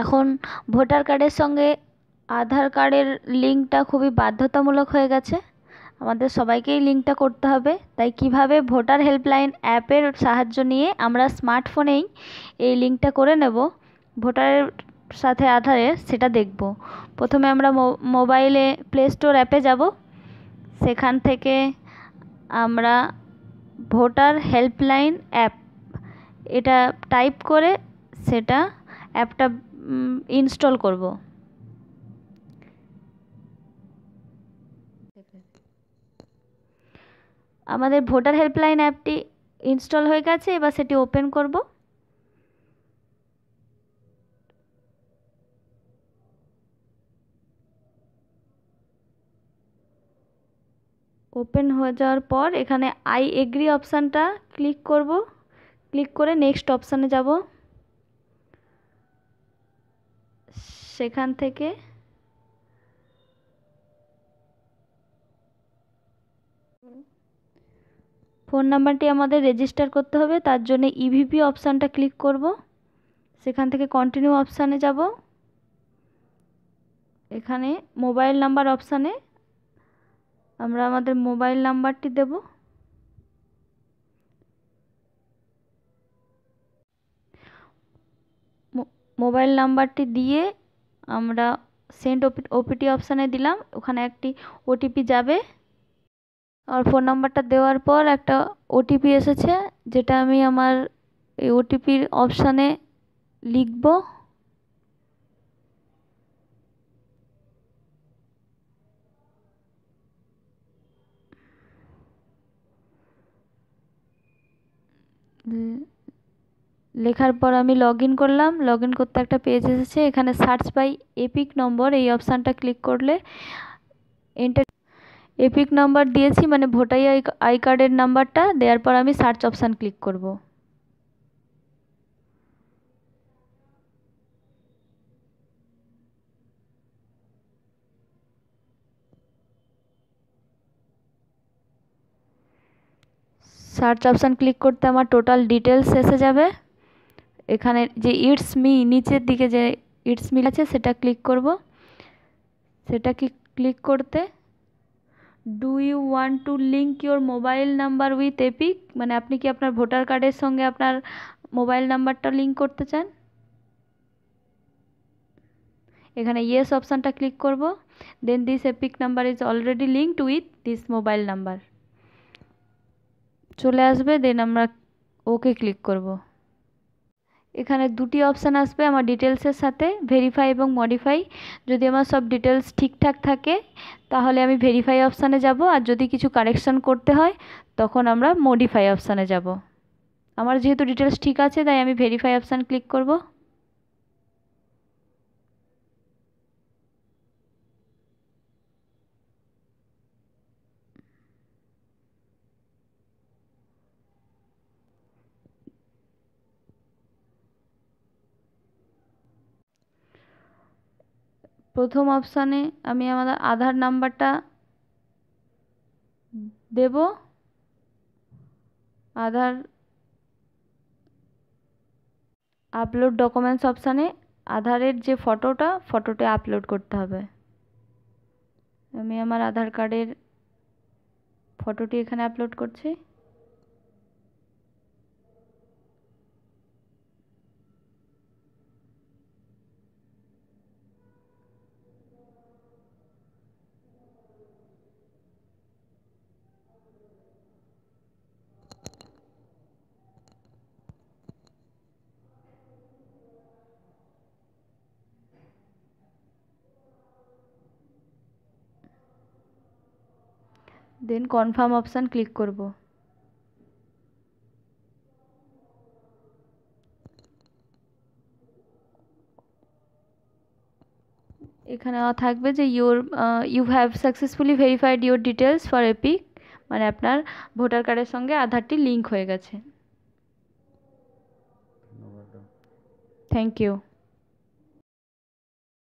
এখন ভোটার কার্ডের সঙ্গে আধার কার্ডের লিঙ্কটা খুবই বাধ্যতামূলক হয়ে গেছে আমাদের সবাইকেই লিঙ্কটা করতে হবে তাই কিভাবে ভোটার হেল্পলাইন অ্যাপের সাহায্য নিয়ে আমরা স্মার্টফোনেই এই লিঙ্কটা করে নেব ভোটারের সাথে আধারে সেটা দেখব প্রথমে আমরা মোবাইলে প্লে স্টোর অ্যাপে যাব সেখান থেকে আমরা ভোটার হেল্পলাইন অ্যাপ এটা টাইপ করে সেটা অ্যাপটা ইনস্টল করব আমাদের ভোটার হেল্পলাইন অ্যাপটি ইনস্টল হয়ে গেছে এবার সেটি ওপেন করব ওপেন হয়ে যাওয়ার পর এখানে আই এগ্রি অপশানটা ক্লিক করব ক্লিক করে নেক্সট অপশানে যাব সেখান থেকে ফোন নাম্বারটি আমাদের রেজিস্টার করতে হবে তার জন্য ইভিপি e অপশানটা ক্লিক করব সেখান থেকে কন্টিনিউ অপশানে যাব এখানে মোবাইল নাম্বার অপশানে আমরা আমাদের মোবাইল নাম্বারটি দেব মোবাইল নাম্বারটি দিয়ে আমরা সেন্ড ওপিটি অপশানে দিলাম ওখানে একটি ওটিপি যাবে আর ফোন নাম্বারটা দেওয়ার পর একটা ওটিপি এসেছে যেটা আমি আমার এই ওটিপির অপশানে লিখব mm লেখার পর আমি লগ ইন করলাম লগ ইন করতে একটা পেজ এসেছে এখানে সার্চ বাই এপিক নম্বর এই অপশানটা ক্লিক করলে এন্টার এপিক নাম্বার দিয়েছি মানে ভোটাই আই কার্ডের নাম্বারটা দেওয়ার পর আমি সার্চ অপশান ক্লিক করব সার্চ অপশান ক্লিক করতে আমার টোটাল ডিটেলস এসে যাবে এখানে যে ইটস মি নিচের দিকে যে ইটস মিল আছে সেটা ক্লিক করব সেটা কি ক্লিক করতে do you want to link your mobile number with EPIC মানে আপনি কি আপনার ভোটার কার্ডের সঙ্গে আপনার মোবাইল নাম্বারটা লিঙ্ক করতে চান এখানে ইয়েস অপশানটা ক্লিক করব then this EPIC number is already linked with this mobile number চলে আসবে দেন আমরা ওকে ক্লিক করবো এখানে দুটি অপশান আসবে আমার ডিটেলসের সাথে ভেরিফাই এবং মডিফাই যদি আমার সব ডিটেলস ঠিকঠাক থাকে তাহলে আমি ভেরিফাই অপশানে যাব আর যদি কিছু কারেকশান করতে হয় তখন আমরা মডিফাই অপশানে যাব আমার যেহেতু ডিটেলস ঠিক আছে তাই আমি ভেরিফাই অপশান ক্লিক করব প্রথম অপশানে আমি আমার আধার নাম্বারটা দেব আধার আপলোড ডকুমেন্টস অপশানে আধারের যে ফটোটা ফটোটা আপলোড করতে হবে আমি আমার আধার কার্ডের ফটোটি এখানে আপলোড করছি দেন কনফার্ম অপশান ক্লিক করব এখানে থাকবে যে your you have successfully verified your details for EPIC মানে আপনার ভোটার কার্ডের সঙ্গে আধারটি লিঙ্ক হয়ে গেছে থ্যাংক ইউ